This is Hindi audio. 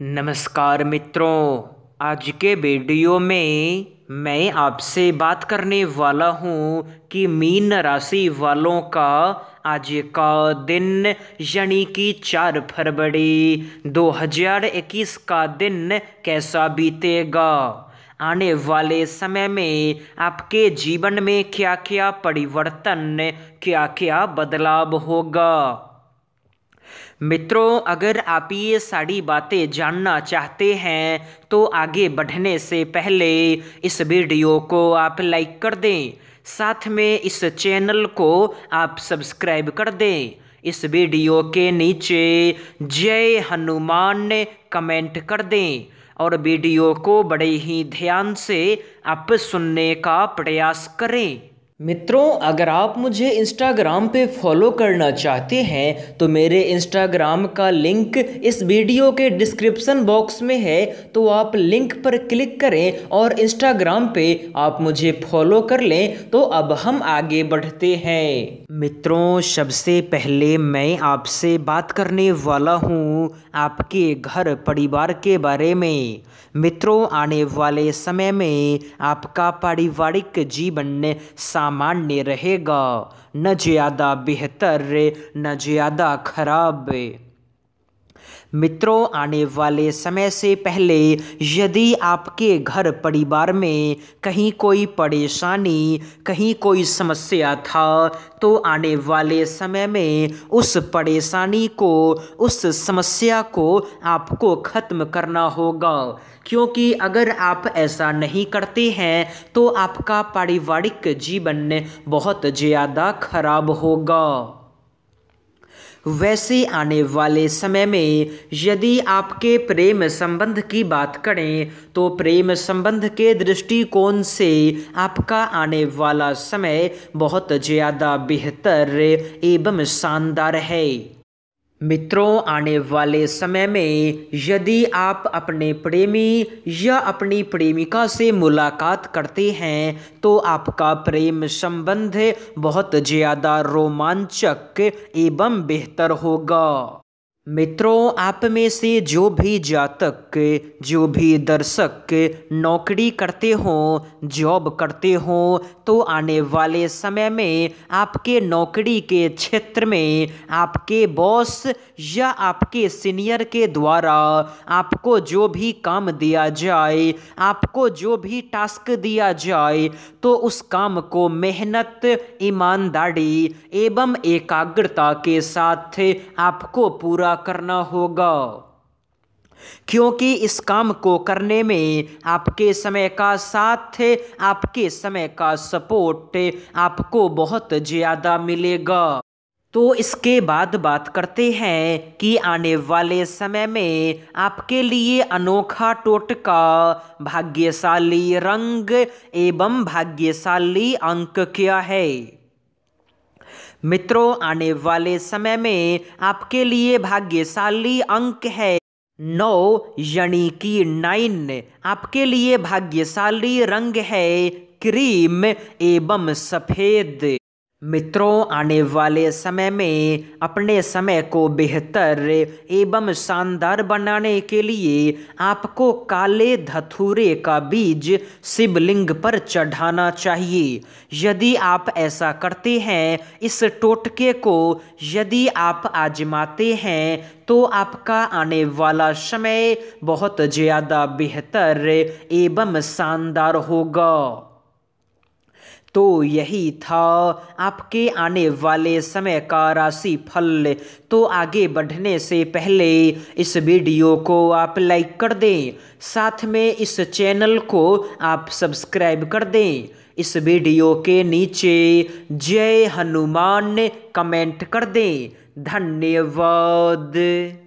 नमस्कार मित्रों आज के वीडियो में मैं आपसे बात करने वाला हूँ कि मीन राशि वालों का आज का दिन यानी कि चार फरवरी 2021 का दिन कैसा बीतेगा आने वाले समय में आपके जीवन में क्या क्या परिवर्तन क्या क्या बदलाव होगा मित्रों अगर आप ये सारी बातें जानना चाहते हैं तो आगे बढ़ने से पहले इस वीडियो को आप लाइक कर दें साथ में इस चैनल को आप सब्सक्राइब कर दें इस वीडियो के नीचे जय हनुमान कमेंट कर दें और वीडियो को बड़े ही ध्यान से आप सुनने का प्रयास करें मित्रों अगर आप मुझे इंस्टाग्राम पे फॉलो करना चाहते हैं तो मेरे इंस्टाग्राम का लिंक इस वीडियो के डिस्क्रिप्शन बॉक्स में है तो आप लिंक पर क्लिक करें और इंस्टाग्राम पे आप मुझे फॉलो कर लें तो अब हम आगे बढ़ते हैं मित्रों सबसे पहले मैं आपसे बात करने वाला हूँ आपके घर परिवार के बारे में मित्रों आने वाले समय में आपका पारिवारिक जीवन साम सामान्य रहेगा न ज़्यादा बेहतर न ज़्यादा खराब मित्रों आने वाले समय से पहले यदि आपके घर परिवार में कहीं कोई परेशानी कहीं कोई समस्या था तो आने वाले समय में उस परेशानी को उस समस्या को आपको ख़त्म करना होगा क्योंकि अगर आप ऐसा नहीं करते हैं तो आपका पारिवारिक जीवन बहुत ज़्यादा खराब होगा वैसे आने वाले समय में यदि आपके प्रेम संबंध की बात करें तो प्रेम संबंध के दृष्टिकोण से आपका आने वाला समय बहुत ज़्यादा बेहतर एवं शानदार है मित्रों आने वाले समय में यदि आप अपने प्रेमी या अपनी प्रेमिका से मुलाकात करते हैं तो आपका प्रेम संबंध बहुत ज़्यादा रोमांचक एवं बेहतर होगा मित्रों आप में से जो भी जातक जो भी दर्शक नौकरी करते हो जॉब करते हो तो आने वाले समय में आपके नौकरी के क्षेत्र में आपके बॉस या आपके सीनियर के द्वारा आपको जो भी काम दिया जाए आपको जो भी टास्क दिया जाए तो उस काम को मेहनत ईमानदारी एवं एकाग्रता के साथ आपको पूरा पूरा करना होगा क्योंकि इस काम को करने में आपके समय का साथ आपके समय का सपोर्ट आपको बहुत ज़्यादा मिलेगा तो इसके बाद बात करते हैं कि आने वाले समय में आपके लिए अनोखा टोटका भाग्यशाली रंग एवं भाग्यशाली अंक क्या है मित्रों आने वाले समय में आपके लिए भाग्यशाली अंक है नौ यानी कि नाइन आपके लिए भाग्यशाली रंग है क्रीम एवं सफ़ेद मित्रों आने वाले समय में अपने समय को बेहतर एवं शानदार बनाने के लिए आपको काले धतूरे का बीज शिवलिंग पर चढ़ाना चाहिए यदि आप ऐसा करते हैं इस टोटके को यदि आप आजमाते हैं तो आपका आने वाला समय बहुत ज़्यादा बेहतर एवं शानदार होगा तो यही था आपके आने वाले समय का राशि फल तो आगे बढ़ने से पहले इस वीडियो को आप लाइक कर दें साथ में इस चैनल को आप सब्सक्राइब कर दें इस वीडियो के नीचे जय हनुमान कमेंट कर दें धन्यवाद